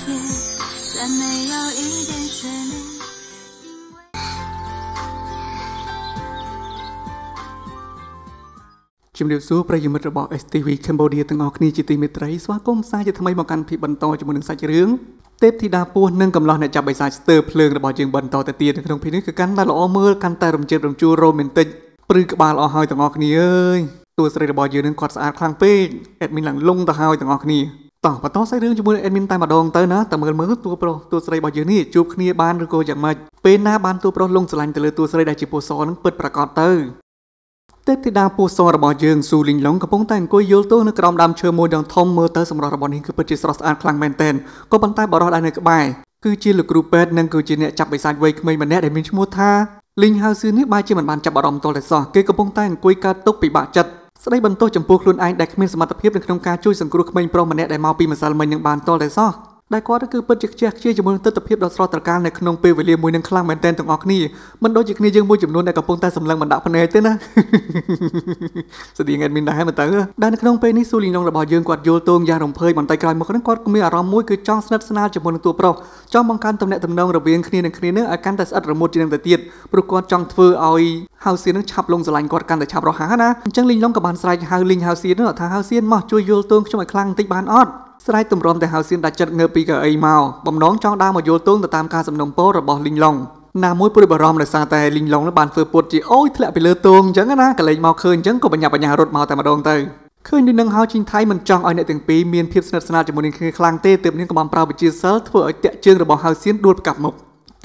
去，但没有一点旋律。ជំរាបសួរប្រិយមិត្តរបស់ STV Cambodia ទាំងអស់គ្នាជាទីមេត្រីស្វាគមន៍សាជាថ្មីមកកាន់ភាពបន្តជាមួយនឹងសាច់រឿងទេពធីតាពស់និងកំឡោះអ្នកចាប់បិសាចស្ទើរភ្លើងរបស់យើងបន្តទៅទៀតនៅក្នុងភីនេះគឺកាន់តែល្អមើលកាន់តែរំជើបរំជួលរ៉ូមែនទិកព្រឺក្បាលអស់ហើយទាំងអស់គ្នាអើយតួស្រីរបស់យើងនឹងគាត់ស្អាតខ្លាំងពេកអេដមីនឡើងលងទៅហើយទាំងអស់គ្នាតោះបន្តសាច់រឿងជាមួយ admin តែម្ដងទៅណាតើមើលមើលតួប្រុសតួស្រីរបស់យើងនេះជួបគ្នាបានឬក៏យ៉ាងម៉េចពេលណាបានតួប្រុសលងស្រឡាញ់ទៅលើតួស្រីដែលជាពូសនឹងពិតប្រាកដទៅទេពធីតាពូសរបស់យើងស៊ូលីងឡុងកំពុងតែអង្គុយយល់ទោសនៅក្រោមដើមឈើមួយយ៉ាងធំមើលទៅសម្រស់របស់នេះគឺពិតជាស្រស់ស្អាតខ្លាំងមែនទែនក៏ប៉ុន្តែបរិសុទ្ធដែរនៅក្បែរគឺជាលោកគ្រូពេទ្យនិងគឺជាអ្នកចាប់បិសាចវ័យក្មេងម្នាក់ដែលមានឈ្មោះថាលីងហៅស៊ឺនេះបែរជាមិនបានចាប់អារម្មណ៍តលតែសោះគេកំពុងតែអង្គុយកើតទុកពិបាកចិត្តស្ដីបន្ទោសចំពោះខ្លួនឯងដែលគ្មានសមត្ថភាពនៅក្នុងការជួយសង្គ្រោះក្មេងប្រុសម្នាក់ដែលមកពីម្សិលមិញនឹងបានតលតែសោះ។ដែលគាត់គឺពិតជាខ្ជះខ្ជាយជាមួយនឹងទស្សនវិជ្ជាដ៏ស្រស់ត្រកាលនៅក្នុងពេលវេលាមួយនឹងខ្លាំងមែនទែនទាំងអស់គ្នាមិនដូចជាគ្នាយើងមួយចំនួនដែលកំពុងតែសម្លឹងមិនដាក់ភ្នែកទេណាស្តីងអេដមីនដែរមើលទៅដែលនៅក្នុងពេលនេះស៊ូលីណុងរបស់យើងគាត់យល់ទងយ៉ាងរំភើយបន្តិចក្រោយមកនឹងគាត់មានអារម្មណ៍មួយគឺចង់ស្និទ្ធស្នាលជាមួយនឹងតួប្រុសចង់បង្កើនទំនាក់ទំនងរវាងគ្នានឹងគ្នានឹងឲ្យកាន់តែស្អិតរមួតជាងទៅទៀតព្រោះគាត់ចង់ធ្វើឲ្យហៅសៀននឹងឆាប់លងស្រឡាញ់គាត់កាន់តែឆាប់រហ័សណាអញ្ចឹងលីងឡុងក៏បានស្រែកហៅលីងហៅសៀនថាហៅសៀនមកជួយយល់ទងខ្ញុំឲ្យខ្លាំងបន្តិចបានអត់ស្រែកទម្រាំទៅហៅសៀនដាច់ចិត្តងើបពីកៅអីមកបំណងចង់ដើរមកយល់ទងទៅតាមការសំណុំពររបស់លីងឡុងណាមួយព្រួយបារម្ភដោយសារតែលីងឡុងនឹងបានធ្វើពុតជាអូយធ្លាក់ពីលើទងអញ្ចឹងណាកលែងមកឃើញអញ្ចឹងក៏បញ្ញាបញ្ញារត់មកតែម្ដងទៅឃើញនឹងហៅជីងថៃមិនចង់ឲ្យអ្នកទាំងពីរមានភាពស្និទ្ធស្នាលជាមួយនឹងគ្នាខ្លាំងទេទើបនាងក៏បានប្រើវិជាសិលធ្វើឲ្យតាក់ជើងរបស់ហៅសៀនដួលប្រកាប់មុខ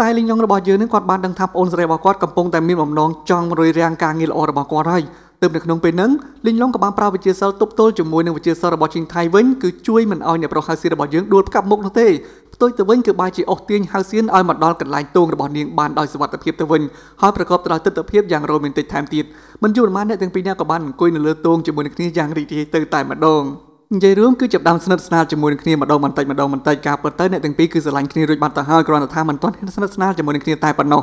តែលីងឡុងរបស់យើងនឹងគាត់បានដឹងថាប្អូនស្រីរបស់គាត់កំពុងតែមានបំណងចង់រុយរាំងការងារល្អរបស់គាត់ហើយទើបនៅក្នុងពេលហ្នឹងលីងឡុងក៏បានប្រើវិជាសិលទប់ទល់ជាមួយនឹងវិជាសិលរបស់ជាងថៃវិញគឺជួយមិនឲ្យអ្នកប្រុសហៅសៀនរបស់យើងដួលផ្កាប់មុខនោះទេផ្ទុយទៅវិញគឺបែរជាអស់ទាញហៅសៀនឲ្យមកដល់កន្លែងទងរបស់នាងបានដោយសវត្ថភាពទៅវិញហើយប្រកបទៅដោយទស្សនវិជ្ជាយ៉ាងរ៉ូមែនទិកថែមទៀតមិនយូរប៉ុន្មានអ្នកទាំងពីរនាក់ក៏បានអង្គុយនៅលើទងជាមួយនឹងគ្នាយ៉ាងរីករាយទៅតែម្ដងនិយាយរឿងគឺចាប់ដើមស្និទ្ធស្នាលជាមួយនឹងគ្នាម្ដងបន្តិចម្ដងបន្តិចការពិតទៅអ្នកទាំងពីរគឺស្រឡាញ់គ្នារួចបាត់ទៅហើយគ្រាន់តែថាមិនទាន់ហ៊ានស្និទ្ធស្នាលជាមួយនឹងគ្នាតែប៉ុណ្ណោះ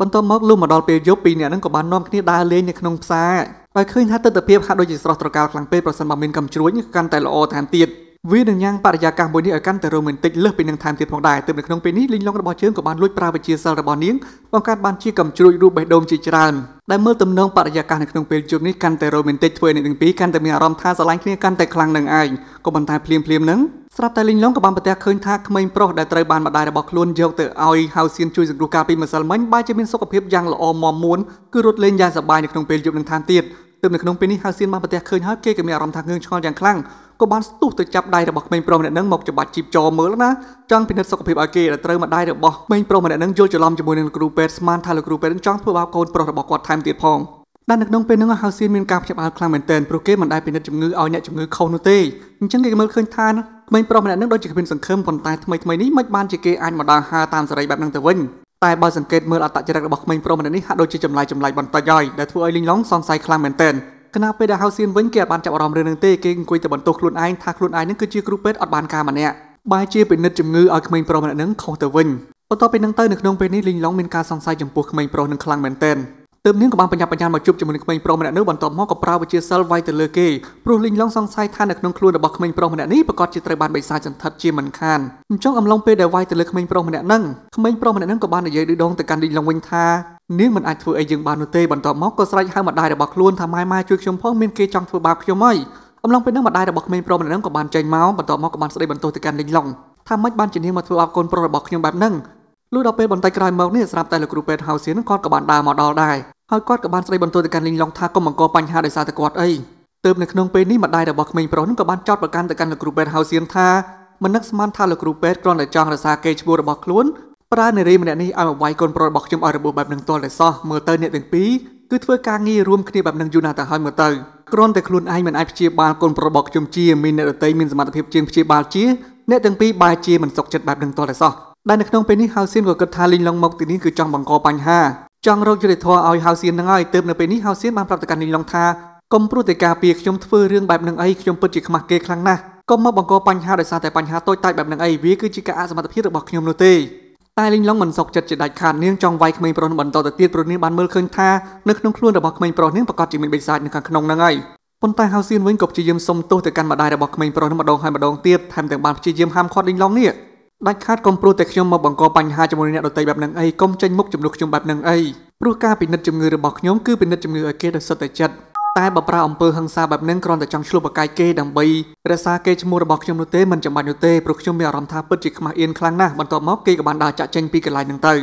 បន្ទាប់មកលុះមកដល់ពេលយប់ពីរនាក់ហ្នឹងក៏បាននាំគ្នាដើរលេងនៅក្នុងផ្សារបើឃើញថាទស្សនភាពហាក់ដូចជាស្រស់ត្រកាលខ្លាំងពេកប្រសិនបើមានកំជ្រួញកាន់តែល្អតាមទៀតវានឹងញ៉ាំងបរិយាកាសមួយនេះឲ្យកាន់តែរ៉ូមែនទិកលើសពីនឹងថែមទៀតផងដែរទើបនៅក្នុងពេលនេះលីងឡុងរបស់ជើងក៏បានលួចប្រើវិជាសិលរបស់នាងបង្កើតបានជាកំជ្រួចរូបបេះដូងជាច្រើនដែលមើលទំនងបរិយាកាសនៅក្នុងពេលជួបនេះកាន់តែរ៉ូមែនទិកធ្វើឲ្យអ្នកទាំងពីរកាន់តែមានអារម្មណ៍ថាស្រឡាញ់គ្នាកាន់តែខ្លាំងនឹងឯងក៏ប៉ុន្តែភ្លាមភ្លាមនឹងស្រាប់តែលីងឡុងក៏បានប្រទះឃើញថាក្មេងប្រុសដែលត្រូវបានម្ដាយរបស់ខ្លួនយកទៅឲ្យហៅសៀនជួយសង្គ្រោះការពីម្សិលមិញបែរជាមានសុខភាពយ៉ាងល្អមាំមួនគឺរត់លេងយ៉ាងសប្បាយនៅក្នុងពេលយប់នឹងថែមទៀតទើបនៅក្នុងពេលនេះហៅសៀនបានប្រទះឃើញហើយគេក៏មានអារម្មណ៍ថាងឿងឆ្ងល់យ៉ាងខ្លាំងក៏បានស្ទុះទៅចាប់ដៃរបស់ក្មេងប្រុសម្នាក់នឹងមកច្បាច់ជីបចោមើលណាចង់ពិនិត្យសុខភាពឲ្យគេដែលត្រូវមកដៃរបស់ក្មេងប្រុសម្នាក់នឹងយល់ច្រឡំជាមួយនឹងគ្រូពេទ្យស្មានថាលោកគ្រូពេទ្យនឹងចង់ធ្វើបាបកូនប្រុសរបស់គាត់ថែមទៀតផងដែលនៅក្នុងពេលហ្នឹងហៅសៀនមានការភ្ញាក់ផ្អើលខ្លាំងមែនទែនព្រោះគេមិនដែលពិនិត្យជំងឺឲ្យអ្នកជំងឺខុសនោះទេអញ្ចឹងគេមើលឃើញថាក្មេងប្រុសម្នាក់នឹងដូចជាគ្មានសង្ឃឹមប៉ុន្តែថ្មីថ្មីនេះមិនបានជាគេអាចមកដើរហើរតាមសេរីបែបហ្នឹងទៅវិញតែបើសង្កេតមើលអត្តចរិតរបស់ក្មេងប្រុសម្នាក់នេះហាក់ដូចជាចម្លែកចម្លែកបន្តិចហើយដែលធ្វើឲ្យលីងឡុងសង្ស័យខ្លាំងមែនទែនគណៈពេលដែលហៅសៀនវិញគេបានចាប់អារម្មណ៍រឿងនឹងទេគេអង្គុយតែបន្ទោសខ្លួនឯងថាខ្លួនឯងនឹងគឺជាគ្រូពេទ្យអត់បានការម្នាក់បែរជាពិនិត្យជំងឺឲ្យក្មេងប្រុសម្នាក់នឹងខុសទៅវិញបន្ទាប់ពីនឹងទៅនៅក្នុងពេលនេះលីងឡុងមានការសង្ស័យចំពោះក្មេងប្រុសនឹងខ្លាំងមែនទែនទើបនាងក៏បានបញ្ញាបញ្ញាមកជួបជាមួយនឹងក្មេងប្រុសម្នាក់នោះបន្ទាប់មកក៏ប្រើវិជាសិលវាយទៅលើគេព្រោះលីងឡុងសង្ស័យថានៅក្នុងខ្លួនរបស់ក្មេងប្រុសម្នាក់នេះប្រកាសជាត្រូវបានបិសាចសន្ធិតជាមិនខានអញ្ចឹងអំឡុងពេលដែលវាយទៅលើក្មេងប្រុសម្នាក់ហ្នឹងក្មេងប្រុសម្នាក់ហ្នឹងក៏បាននិយាយឌឺដងទៅកាន់លីងឡុងវិញថានាងមិនអាចធ្វើអីយើងបាននោះទេបន្ទាប់មកក៏ស្រែកហៅម្ដាយរបស់ខ្លួនថាម៉ែម៉ែជួយខ្ញុំផងមានគេចង់ធ្វើបាបខ្ញុំហើយអំឡុងពេលហ្នឹងម្ដាយរបស់ក្មេងប្រុសម្នាក់ហ្នឹងក៏បានចេញមកបន្ទាប់មកក៏បានស្ដីបន្ទោសទៅកាន់លីងឡុងថាម៉េចបានជានាងមកធ្វើបាបកូនប្រុសរបស់ខ្ញុំបែបហ្នឹងលុះដល់ពេលបន្តិចក្រោយមកនេះស្រាប់តែលោកគ្រូពេទ្យហៅសៀនគាត់ក៏បានដើរមកដល់ដែរហើយគាត់ក៏បានស្ដីបន្ទោសទៅកាន់លីងឡុងថាកុំបង្កបញ្ហាដោយសារតែគាត់អីទើបនៅក្នុងពេលនេះម្ដាយរបស់ក្មេងប្រុសនឹងក៏បានចោទប្រកាន់ទៅកាន់លោកគ្រូពេទ្យហៅសៀនថាមិននឹកស្មានថាលោកគ្រូពេទ្យគ្រាន់តែចង់រក្សាកេរ្តិ៍ឈ្មោះរបស់ខ្លួនប្រើនារីម្នាក់នេះឲ្យមកវាយកូនប្រុសរបស់ខ្ញុំឲ្យរបួសបែបនឹងទាល់តែសោះមើលទៅអ្នកទាំងពីរគឺធ្វើការងាររួមគ្នាបែបនឹងយូរណាស់ទៅហើយមើលទៅគ្រាន់តែខ្លួនឯងមិនអាចព្យាបាលកូនប្រុសរបស់ខ្ញុំជាមានអ្នកដទៃមានសមត្ថភាពជាងព្យាបាលជាអ្នកទាំងពីរបែរជាមិនសុខចិត្តបែបនឹងទាល់តែសោះដែលនៅក្នុងពេលនេះហៅសៀនក៏គិតថាលីងឡុងមកទីនេះគឺចង់បង្កបញ្ហាចង់រកយុត្តិធម៌ឲ្យហៅសៀននឹងហើយទើបនៅពេលនេះហៅសៀនបានប្រាប់ទៅកាន់នីឡុងថាកុំព្រោះតែការពីខ្ញុំធ្វើរឿងបែបនឹងអីខ្ញុំពិតជាខ្មាស់គេខ្លាំងណាស់កុំមកបង្កបញ្ហាដោយសារតែបញ្ហាតូចតាចបែបនឹងអីវាគឺជាការអសមត្ថភាពរបស់ខ្ញុំនោះទេតែលីងឡុងមិនសុខចិត្តជាដាច់ខាតនាងចង់វាយក្មេងប្រុសបន្តទៅទៀតព្រោះនាងបានមើលឃើញថានៅក្នុងខ្លួនរបស់ក្មេងប្រុសនាងប្រកាសជាមានបិសាចនៅខាងក្នុងហ្នឹងហើយប៉ុន្តែហៅសៀនវិញក៏ព្យាយាមសុំទោសទៅកាន់ម្ដាយរបស់ក្មេងប្រុសនឹងម្ដងហើយម្ដងទៀតថែមទាំងបានព្យាយាមហាមឃាត់លីងឡុងនេះដាច់ខាតកុំព្រោះតែខ្ញុំមកបង្កបញ្ហាជាមួយអ្នកដទៃបែបហ្នឹងអីកុំចេញមុខជំនួសខ្ញុំបែបហ្នឹងអីព្រោះការពិនិត្យជំងឺរបស់ខ្ញុំគឺពិនិត្យជំងឺឲ្យគេដោយសុទ្ធតែចិត្តតែបើប្រើអំពើហិង្សាបែបហ្នឹងគ្រាន់តែចង់ឆ្លុះបកាយគេដើម្បីរក្សាកេរ្តិ៍ឈ្មោះរបស់ខ្ញុំនោះទេមិនចាំបាច់នោះទេព្រោះខ្ញុំមានអារម្មណ៍ថាពិតជាខ្មាស់អៀនខ្លាំងណាស់បន្ទាប់មកគេក៏បានដើរចាក់ចេញពីកន្លែងហ្នឹងទៅ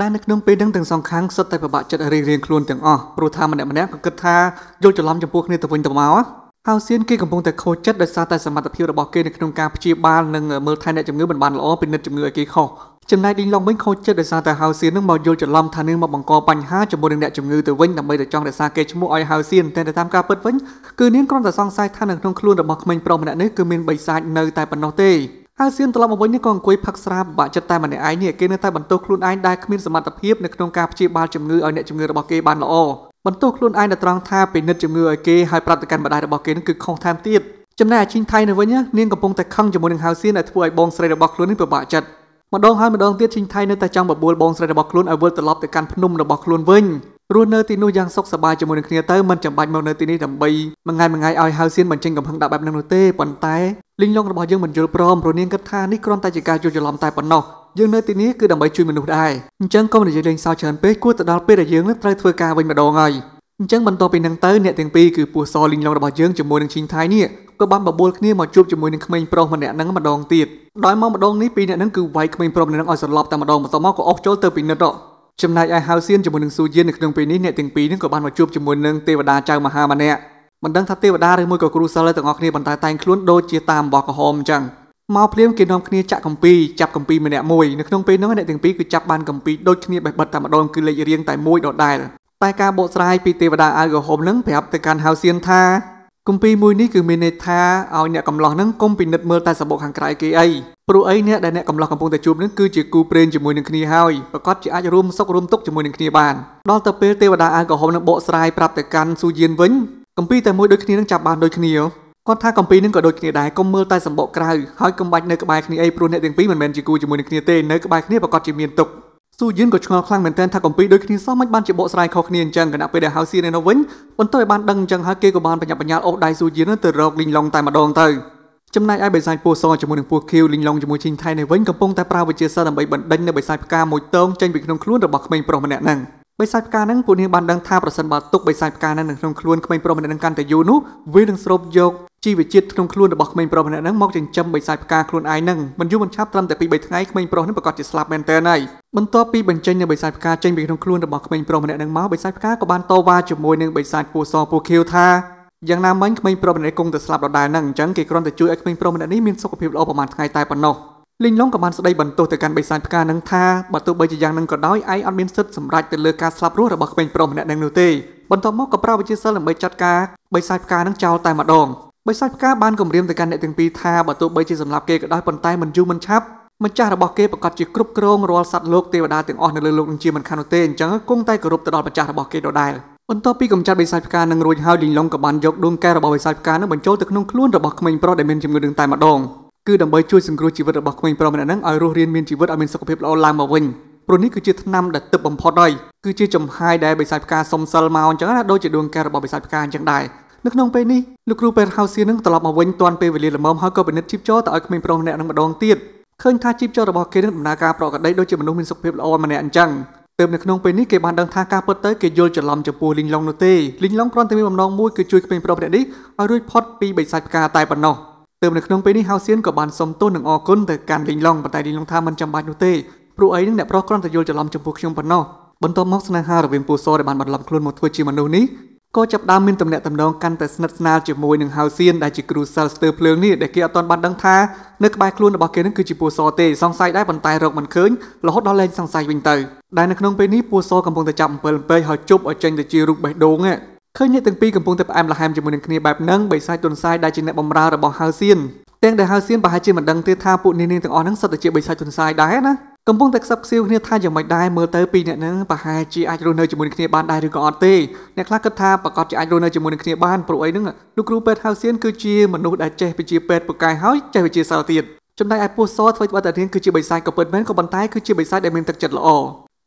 ដែលនៅក្នុងពេលហ្នឹងទាំងសងខាងសុទ្ធតែពិបាកចិត្តរៀងៗខ្លួនទាំងអស់ព្រោះថាម្នាក់ម្នាក់ក៏គិតថាយល់ច្រឡំចំពោះគ្នាទៅវិញទៅមកហៅសៀនគេកំពុងតែខូចចិត្តដោយសារតែសមត្ថភាពរបស់គេនៅក្នុងការព្យាបាលនិងមើលថែអ្នកជំងឺមិនបានល្អពិនិត្យជំងឺឲ្យគេខុសចំណែកឌីងឡុងវិញខូចចិត្តដោយសារតែហៅសៀននឹងមកយល់ច្រឡំថានឹងមកបង្កបញ្ហាជាមួយនឹងអ្នកជំងឺទៅវិញដើម្បីទៅចង់រក្សាគេឈ្មោះឲ្យហៅសៀនតែតាមការពិតវិញគឺនាងគ្រាន់តែសង្ស័យថានៅក្នុងខ្លួនរបស់ក្មេងប្រុសម្នាក់នេះគឺមានបិសាចនៅតែប៉ុណ្ណោះទេហើយសៀនត្រឡប់មកវិញនេះក៏អង្គុយផឹកស្រាពិបាកចិត្តតែម្នាក់ឯងនេះគេនៅតែបន្តខ្លួនឯងដែលគ្មានសមត្ថភាពនៅក្នុងការព្យាបាលជំងឺឲ្យអ្នកជំងឺរបស់គេបានល្អបន្ទោសខ្លួនឯងនៅត្រង់ថាពិនិត្យជំងឺឲ្យគេហើយប្រាប់ទៅកាន់ម្ដាយរបស់គេនឹងគឺខុសតាមទៀតចំណែកអាជីងថៃនៅវិញនាងកំពុងតែខឹងជាមួយនឹងហៅសៀនដែលធ្វើឲ្យបងស្រីរបស់ខ្លួននេះពិបាកចិត្តម្ដងហើយម្ដងទៀតជីងថៃនៅតែចង់បបួលបងស្រីរបស់ខ្លួនឲ្យវិលត្រឡប់ទៅកាន់ភ្នំរបស់ខ្លួនវិញរស់នៅទីនោះយ៉ាងសុខសប្បាយជាមួយនឹងគ្នាទៅមិនចាំបាច់មកនៅទីនេះដើម្បីមួយថ្ងៃមួយថ្ងៃឲ្យហៅសៀនបញ្ចេញកំហឹងដាក់បែបហ្នឹងនោះទេប៉ុន្តែលីងឡងរបស់យើងមិនយល់ព្រមព្រោះនាងគិតថានេះគ្រាន់តែជាការជួចច្រឡំតែប៉ុណ្ណោះយើងនៅទីនេះគឺដើម្បីជួយមនុស្សដែរអញ្ចឹងកុំនិយាយលេងសើចច្រើនពេកគួរទៅដល់ពេលដែលយើងនឹងត្រូវធ្វើការវិញម្ដងហើយអញ្ចឹងបន្តពីនឹងទៅអ្នកទាំងពីរគឺពូសលីងឡងរបស់យើងជាមួយនឹងឈីងថៃនេះក៏បានបបួលគ្នាមកជួបជាមួយនឹងក្មេងប្រុសម្នាក់ហ្នឹងម្ដងទៀតដោយមកម្ដងនេះពីរអ្នកហ្នឹងគឺវាយក្មេងប្រុសម្នាក់ហ្នឹងឲ្យសន្លប់តែម្ដងបន្តមកក៏អស់ចូលទៅពិនិត្យចំណែកឯហៅសៀនជាមួយនឹងស៊ូយៀននៅក្នុងពេលនេះអ្នកទាំងពីរហ្នឹងក៏បានមកជួបជាមួយនឹងទេវតាចៅមហាម្នាក់មិនដឹងថាទេវតាឬមួយក៏គ្រូសិលទាំងអស់គ្នាបន្តតែងខ្លួនដូចជាតាមបោះកំហមអញ្ចឹងមកភ្លាមគេនាំគ្នាចាក់កំពីចាប់កំពីម្នាក់មួយនៅក្នុងពេលនោះអ្នកទាំងពីរគឺចាប់បានកំពីដូចគ្នាបេះបិទតែម្ដងគឺលេខរៀងតែមួយដដែលតែការបកស្រាយពីទេវតាអាវក្រហមនឹងប្រាប់ទៅកាន់ហៅសៀនថាកំពីមួយនេះគឺមានន័យថាឲ្យអ្នកកំឡោះនឹងកុំពិនិត្យមើលតែសបុកខាងក្រៅគេអីព្រោះអីអ្នកដែលអ្នកកំឡោះកំពុងតែជួបនឹងគឺជាគូព្រេងជាមួយនឹងគ្នាហើយប្រកបជាអាចរួមសុខរួមទុក្ខជាមួយនឹងគ្នាបានដល់ទៅពេលទេវតាអាវក្រហមនឹងបកស្រាយប្រាប់ទៅកាន់ស៊ូយៀនវិញកំពីតែមួយដូចគ្នានឹងចាប់បានដូចគ្នាគាត់ថាកម្ពីនឹងក៏ដូចគ្នាដែរកុំមើលតែសម្បកក្រៅហើយកុំបាច់នៅក្បែរគ្នាអីព្រោះអ្នកទាំងពីរមិនមែនជាគូជាមួយនឹងគ្នាទេនៅក្បែរគ្នាប្រកបជាមានទុក្ខស៊ូយិនក៏ឆ្ងល់ខ្លាំងមែនទែនថាកម្ពីដូចគ្នាសោះមិនបានជាបកស្រាយខុសគ្នាអញ្ចឹងគណៈពេលដែលហៅស៊ីនៅនោះវិញបន្ទាប់ឲ្យបានដឹងអញ្ចឹងហើយគេក៏បានបញ្ញាបញ្ញាអូសដៃស៊ូយិនទៅរកលីងឡុងតែម្ដងទៅចំណែកឯបិសាចពោះសជាមួយនឹងពោះខៀវលីងឡុងជាមួយឈីងថៃនៅវិញកំពុងតែប្រើវិជាសាស្ត្រដើម្បីបណ្ដេញនៅបិសាចផ្កាមួយតោងចេញពីក្នុងខ្លួនរបស់ក្មេងប្រុសម្នាក់ហ្នឹង។បិសាចផ្កានឹងពួកនាងបានដឹងថាប្រសិនបើទុកបិសាចផ្កានឹងនៅក្នុងខ្លួនក្មេងប្រុសម្នាក់នឹងកាន់តែយូរនោះវានឹងស្រូបយកជីវជាតិក្នុងខ្លួនរបស់ក្មេងប្រុសម្នាក់នឹងមកចិញ្ចឹមបិសាចផ្កាខ្លួនឯងនឹងមិនយូរមិនឆាប់ត្រឹមតែ2 3ថ្ងៃក្មេងប្រុសនឹងប្រកាសជាស្លាប់មែនទែនហើយបន្ទាប់ពីបញ្ចេញនៅបិសាចផ្កាចេញពីក្នុងខ្លួនរបស់ក្មេងប្រុសម្នាក់នឹងមកបិសាចផ្កាក៏បានតវ៉ាជាមួយនឹងបិសាចពូសពូខៀវថាយ៉ាងណាមិញក្មេងប្រុសម្នាក់នេះគង់តែស្លាប់ដដែលនឹងអញ្ចឹងគេគ្រាន់តែជួយឲ្យក្មេងប្រុសម្នាក់នេះមានសុខភាពល្អប្រហែលថ្ងៃតែប៉ុណ្ណោះ។លីងឡុងក៏បានស្ដីបន្ទោសទៅកាន់បិសាចផ្កានឹងថាបើទោះបីជាយ៉ាងនឹងក៏ដោយឯងអត់មានសិទ្ធិសម្រេចទៅលើការស្លាប់រស់របស់ក្មេងប្រុសម្នាក់នឹងនោះទេបន្ទាប់មកក៏ប្រើវិជាសិលដើម្បីចាត់ការបិសាចផ្កានឹងចោលតែម្ដងបិសាចផ្កាបានគម្រាមទៅកាន់អ្នកទាំងពីរថាបើទោះបីជាសម្លាប់គេក៏ដោយប៉ុន្តែមិនយូរមិនឆាប់ម្ចាស់របស់គេប្រកាសជាគ្រប់គ្រងរាល់សត្វលោកទេវតាទាំងអស់នៅលើលោកនឹងជាមិនខាននោះទេអញ្ចឹងគង់តែគោរពទៅដល់ម្ចាស់របស់គេដដែលបន្ទាប់ពីកំចាត់បិសាចផ្កានឹងរួចហើយលីងឡុងក៏បានយកដួងកែរបស់បិសាចផ្កានឹងបញ្ចូលទៅក្នុងខ្លួនរបស់ក្មេងប្រុសដែលមានជំងឺនឹងតែម្ដងគឺដើម្បីជួយសង្គ្រោះជីវិតរបស់ក្មេងប្រុសម្នាក់ហ្នឹងឲ្យរស់រានមានជីវិតឲ្យមានសុខភាពល្អឡើងមកវិញព្រោះនេះគឺជាថ្នាំដែលទឹកបំផុតហើយគឺជាចំហាយដែលបិសាចផ្កាសុំសិលមកអញ្ចឹងណាដូចជាដួងកែរបស់បិសាចផ្កាអញ្ចឹងដែរនៅក្នុងពេលនេះលោកគ្រូពេទ្យហៅសៀននឹងត្រឡប់មកវិញទាន់ពេលវេលាល្មមហើយក៏ពិនិត្យជីវចរទៅឲ្យក្មេងប្រុសម្នាក់នឹងម្ដងទៀតឃើញថាជីវចររបស់គេនឹងដំណើរការប្រកបដោយដូចជាមនុស្សមានសុខភាពល្អម្នាក់អញ្ចឹងទៅនៅក្នុងពេលនេះគេបានដឹងថាការពិតទៅគេយល់ច្រឡំចំពោះលីងឡុងនោះទេលីងឡុងគ្រាន់តែមានបំណងមួយគឺជួយក្មេងប្រុសម្នាក់នេះឲ្យរួចផុតពីបិសាចផ្កាតែប៉ុណ្ណោះ។ទើបនៅក្នុងពេលនេះហៅសៀនក៏បានសុំទោសនិងអរគុណទៅកាន់លីងឡុងប៉ុន្តែលីងឡុងថាមិនចាំបាច់នោះទេព្រោះអីនឹងអ្នកប្រុសគ្រាន់តែយល់ច្រឡំចំពោះខ្ញុំប៉ុណ្ណោះបន្ទាប់មកស្នេហារវាងពូសដែលបានបន្លំខ្លួនមកធ្វើជាមនុស្សនេះក៏ចាប់ដើមមានទំនាក់ទំនងកាន់តែស្និទ្ធស្នាលជាមួយនឹងហៅសៀនដែលជាគ្រូសិលស្ទើភ្លើងនេះដែលគេអត់ទាន់បានដឹងថានៅក្បែរខ្លួនរបស់គេនឹងគឺជាពូសទេសង្ស័យដែរប៉ុន្តែរកមិនឃើញរហូតដល់លែងសង្ស័យវិញទៅដែលនៅក្នុងពេលនេះពូសកំពុងតែចាប់អំពិលអំពើហើយជប់ឲ្យចេញទៅជារូបបេះដូងហ្នឹងឃើញអ្នកទាំងពីរកំពុងតែផ្អែមល្ហែមជាមួយនឹងគ្នាបែបហ្នឹងបិសាចទុនសាយដែលជាអ្នកបម្រើរបស់ហៅសៀនទាំងដែលហៅសៀនប្រហែលជាមិនដឹងទេថាពួកនាងទាំងអស់ហ្នឹងសុទ្ធតែជាបិសាចទុនសាយដែរណាកំពុងតែខ្សឹបខ្សៀវគ្នាថាយ៉ាងម៉េចដែរមើលទៅពីអ្នកហ្នឹងប្រហែលជាអាចរស់នៅជាមួយគ្នាបានដែរឬក៏អត់ទេអ្នកខ្លះគិតថាប្រកបជាអាចរស់នៅជាមួយនឹងគ្នាបានព្រោះអីហ្នឹងលោកគ្រូពេទ្យហៅសៀនគឺជាមនុស្សដែលចេះវិជាពេទ្យប្រកែហើយចេះវិជាសារទៀតចំណែកឯពោះសធ្វើបាត់តែរៀងគឺជាបិសាចក៏ពិតមែនក៏ប៉ុន្តែគឺជាបិសាចដែលមានទឹកចិត្តល្អ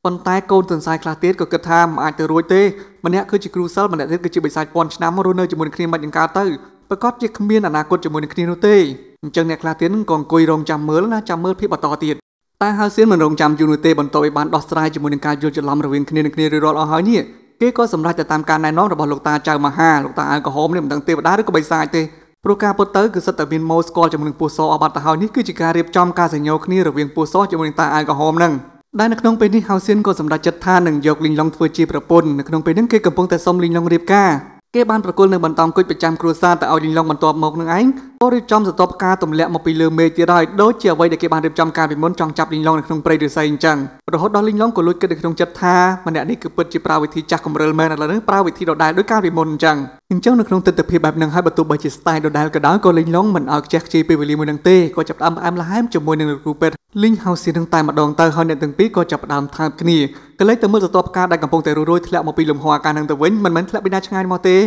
ប៉ុន្តែកូនទន្សាយខ្លះទៀតក៏គិតថាមិនអាចទៅរួចទេម្នាក់គឺជាគ្រូសិលម្នាក់ទៀតគឺជាបិសាចពាន់ឆ្នាំរស់នៅជាមួយគ្នាមិនយ៉ាងកើតទៅប្រកាសជាគ្មានអនាគតជាមួយនឹងគ្នានោះទេអញ្ចឹងអ្នកខ្លះទៀតក៏អង្គុយរងចាំមើលណាចាំមើលភាពបន្តទៀតតែហើយសៀនមិនរងចាំយូរនោះទេបន្ទាប់ពីបានដោះស្រាយជាមួយនឹងការយល់ច្រឡំរវាងគ្នានឹងគ្នារួចរាល់អស់ហើយនេះគេក៏សម្រេចទៅតាមការណែនាំរបស់លោកតាចៅមហាលោកតាអាវក្រហមនេះមិនដឹងទេវតាឬក៏បិសាចទេព្រោះការពុតទៅគឺសិតតែមានម៉ូស្គាល់ជាមួយនឹងពូសអបាត់ទៅហើយនេះគឺជាការរៀបចំការសញ្ញោគ្នារវាងពូសជាមួយនឹងតាអាវក្រហមហ្នឹងដែលនៅក្នុងពេលនេះហៅសៀនក៏សម្រេចចិត្តថានឹងយកលីងឡុងធ្វើជាប្រពន្ធនៅក្នុងពេលនេះគេកំពុងតែសុំលីងឡុងរៀបការគេបានប្រគល់នៅបន្តោងគុជប្រចាំគ្រួសារតែឲ្យលីងឡុងបន្ទាប់មកនឹងឯងក៏រៀបចំស្តុបការទម្លាក់មកពីលើមេឃទៀតហើយដូចជាអ្វីដែលគេបានរៀបចំការពីមុនចង់ចាប់លីងឡុងនៅក្នុងព្រៃឫស្សីអញ្ចឹងរហូតដល់លីងឡុងក៏លួចគិតនៅក្នុងចិត្តថាម្នាក់នេះគឺពិតជាប្រើវិធីចាស់គំរិលមែនឥឡូវនេះប្រើវិធីដដែលដោយការពីមុនអញ្ចឹងអញ្ចឹងនៅក្នុងទិដ្ឋភាពបែបហ្នឹងហើយបើទោះបីជាស្ទាយដដែលក៏ដោយក៏លីងឡុងមិនឲ្យខ្ជះខ្ជាយពេលវេលាមួយនឹងទេក៏ចាប់ផ្ដើមផ្អែមល្ហែមជាមួយនឹងលោកគ្រូពេទ្យលីងហៅស៊ីនឹងតែម្ដងទៅហើយអ្នកទាំងពីរក៏ចាប់ផ្ដើមថើបគ្នាក៏លេចទៅមើលទៅតបការដែលកំពុងតែរួយរួយធ្លាក់មកពីលំហអាការនឹងទៅវិញមិនមែនធ្លាក់ពីណាឆ្ងាយមកទេ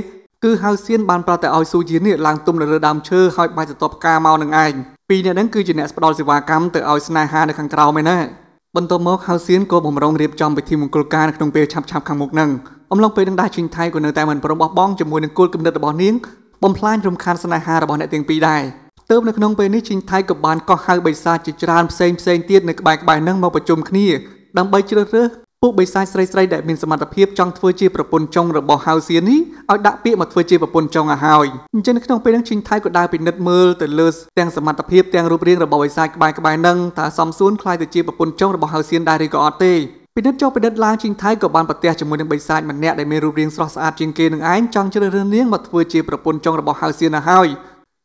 គឺហៅសៀនបានប្រាប់តែឲ្យស៊ូយៀននេះឡើងទុំនៅលើដើមឈើហើយបាច់ទៅតបការមកនឹងឯងពីរអ្នកហ្នឹងគឺជាអ្នកផ្ដល់សេវាកម្មទៅឲ្យស្នេហានៅខាងក្រៅមែនណាបន្ទាប់មកហៅសៀនក៏បំរុងរៀបចំពិធីមង្គលការនៅក្នុងពេលឆាប់ៗខាងមុខហ្នឹងអំឡុងពេលនឹងដាស់ជើងថៃក៏នៅតែមិនប្របោះបង់ជាមួយនឹងគោលគំនិតរបស់នាងបំផ្លាញរំខានស្នេហារបស់អ្នកទាំងពីរដែរទៅនៅក្នុងពេលនេះជើងថៃក៏បានកោះហៅបិសាចជាច្រើនផ្សេងផ្សេងទៀតនៅក្បែរក្បែរនឹងមកប្រជុំគ្នាដើម្បីជ្រើសរើសពួកបិសាចស្រីស្រីដែលមានសមត្ថភាពចង់ធ្វើជាប្រពន្ធចុងរបស់ហៅសៀននេះឲ្យដាក់ពាក្យមកធ្វើជាប្រពន្ធចុងឲ្យហើយអញ្ចឹងនៅក្នុងពេលនឹងជិញថៃក៏ដើរពិនិត្យមើលទៅលើទាំងសមត្ថភាពទាំងរូបរាងរបស់បិសាចក្បែរក្បែរនឹងតើសំសួនខ្លាយទៅជាប្រពន្ធចុងរបស់ហៅសៀនដែរឬក៏អត់ទេពិនិត្យចុះពិនិត្យឡើងជាងថៃក៏បានប្រទះជាមួយនឹងបិសាចម្នាក់ដែលមានរូបរាងស្រស់ស្អាតជាងគេនឹងឯងចង់ជ្រើសរើសនាងមកធ្វើជាប្រពន្ធចុងរបស់ហៅសៀនណាហើយ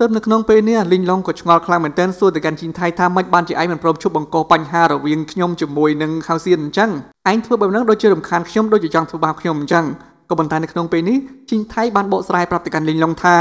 ទៅនៅក្នុងពេលនេះលីងឡុងក៏ឆ្ងល់ខ្លាំងមែនទែនសួរទៅកាន់ជីងថៃថាម៉េចបានជាឯងមិនព្រមជប់បង្កបញ្ហារវាងខ្ញុំជាមួយនឹងខៅសៀនអញ្ចឹងឯងធ្វើបែបហ្នឹងដូចជារំខានខ្ញុំដូចជាចង់ធ្វើបាបខ្ញុំអញ្ចឹងក៏ប៉ុន្តែនៅក្នុងពេលនេះជីងថៃបានបកស្រាយប្រាប់ទៅកាន់លីងឡុងថា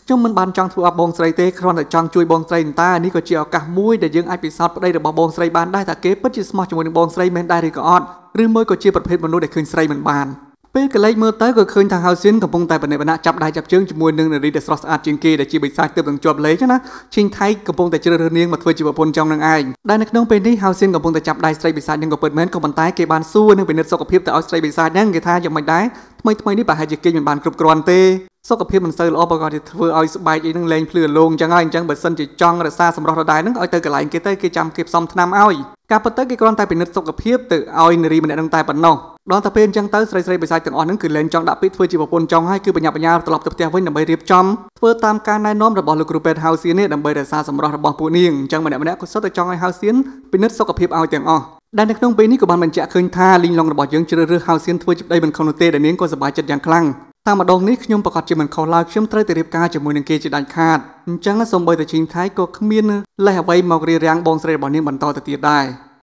ខ្ញុំមិនបានចង់ធ្វើអបបងស្រីទេគ្រាន់តែចង់ជួយបងស្រីតែនេះក៏ជាឱកាសមួយដែលយើងអាចពិសោធន៍ប្តីរបស់បងស្រីបានដែរថាគេពិតជាស្មោះជាមួយនឹងបងស្រីមែនដែរឬក៏អត់ឬមួយក៏ជាប្រភេទមនុស្សដែលឃើញស្រីមិនបានពេលកលែកមើលទៅក៏ឃើញថាហៅសៀនកំពុងតែបណិបណៈចាប់ដៃចាប់ជើងជាមួយនឹងនារីដែលស្រស់ស្អាតជាងគេដែលជាបិសាចទើបនឹងជាប់លេខណាឈីងថៃកំពុងតែជ្រើសរើសនាងមកធ្វើជាប្រពន្ធចុងនឹងឯងដែលនៅក្នុងពេលនេះហៅសៀនកំពុងតែចាប់ដៃស្រីបិសាចនឹងក៏ពិតមែនក៏ប៉ុន្តែគេបានសួរនឹងពិនិត្យសុខភាពទៅឲ្យស្រីបិសាចហ្នឹងគេថាយ៉ាងមិនដែរថ្មីថ្មីនេះប្រហែលជាគេមិនបានគ្រប់គ្រាន់ទេសុខភាពមិនសូវល្អប្រកបជាធ្វើឲ្យស្បែកអីនឹងលែងភ្លឺរលោងអញ្ចឹងហើយអញ្ចឹងបើសិនជាចង់រក្សាសម្រស់ដដែលនឹងឲ្យទៅកន្លែងគេទៅគេចាំគេផ្សំថ្នាំឲ្យការពិតទៅគេគ្រាន់តែពិនិត្យសុខភាពទៅឲ្យនារីម្នាក់នឹងតែប៉ុណ្ណោះដល់តែពេលអញ្ចឹងទៅស្រីស្រីបិសាចទាំងអស់នឹងគឺលែងចង់ដាក់ពាក្យធ្វើជាប្រពន្ធចង់ហើយគឺបញ្ញាបញ្ញាត្រឡប់ទៅផ្ទះវិញដើម្បីរៀបចំធ្វើតាមការណែនាំរបស់លោកគ្រូពេទ្យហៅសៀននេះដើម្បីរក្សាសម្រស់របស់ពួកនាងអញ្ចឹងម្នាក់ម្នាក់ក៏សុទ្ធតែចង់ឲ្យហៅសៀនពិនិត្យសុខភាពឲ្យទាំងអស់ដែលនៅក្នុងពេលនេះក៏បានបញ្ជាក់ឃើញថាលីងឡុងរបស់យើងជ្រើសរើសហៅសៀនធ្វើជាប្តីមិនខុសនោះទេដែលនាងក៏សប្បាយចិត្តយ៉ាងខ្លាំងតាមម្ដងនេះខ្ញុំប្រកាសជាមិនខុសឡើយខ្ញុំត្រូវតែរៀបការជាមួយនឹងគេជាដាច់ខាតអញ្ចឹងសូម្បីតែឈិងថៃក៏គ្មានលេសអ្វីមករារាំងបងស្រីរបស់នាងបន្តទៅទៀតដែរ